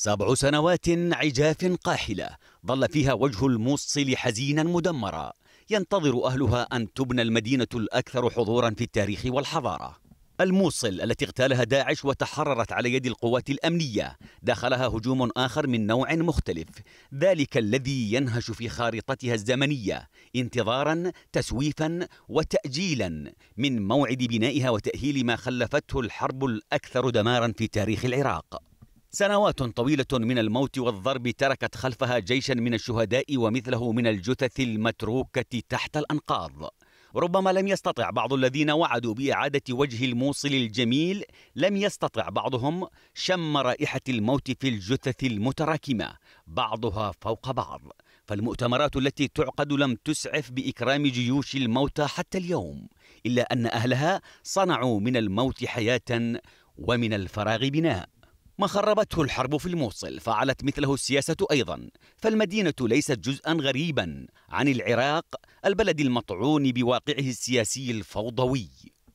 سبع سنوات عجاف قاحلة ظل فيها وجه الموصل حزينا مدمرا ينتظر أهلها أن تبنى المدينة الأكثر حضورا في التاريخ والحضارة الموصل التي اغتالها داعش وتحررت على يد القوات الأمنية دخلها هجوم آخر من نوع مختلف ذلك الذي ينهش في خارطتها الزمنية انتظارا تسويفا وتأجيلا من موعد بنائها وتأهيل ما خلفته الحرب الأكثر دمارا في تاريخ العراق سنوات طويلة من الموت والضرب تركت خلفها جيشا من الشهداء ومثله من الجثث المتروكة تحت الأنقاض ربما لم يستطع بعض الذين وعدوا بإعادة وجه الموصل الجميل لم يستطع بعضهم شم رائحة الموت في الجثث المتراكمة بعضها فوق بعض فالمؤتمرات التي تعقد لم تسعف بإكرام جيوش الموتى حتى اليوم إلا أن أهلها صنعوا من الموت حياة ومن الفراغ بناء ما خربته الحرب في الموصل فعلت مثله السياسة أيضا فالمدينة ليست جزءا غريبا عن العراق البلد المطعون بواقعه السياسي الفوضوي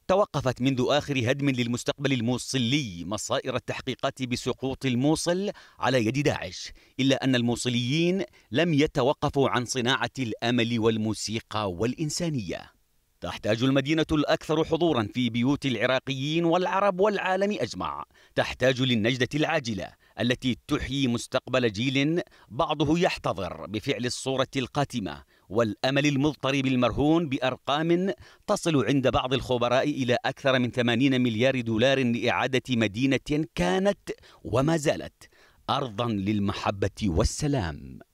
توقفت منذ آخر هدم للمستقبل الموصلي مصائر التحقيقات بسقوط الموصل على يد داعش إلا أن الموصليين لم يتوقفوا عن صناعة الأمل والموسيقى والإنسانية تحتاج المدينة الأكثر حضورا في بيوت العراقيين والعرب والعالم أجمع تحتاج للنجدة العاجلة التي تحيي مستقبل جيل بعضه يحتضر بفعل الصورة القاتمة والأمل المضطرب المرهون بأرقام تصل عند بعض الخبراء إلى أكثر من 80 مليار دولار لإعادة مدينة كانت وما زالت أرضا للمحبة والسلام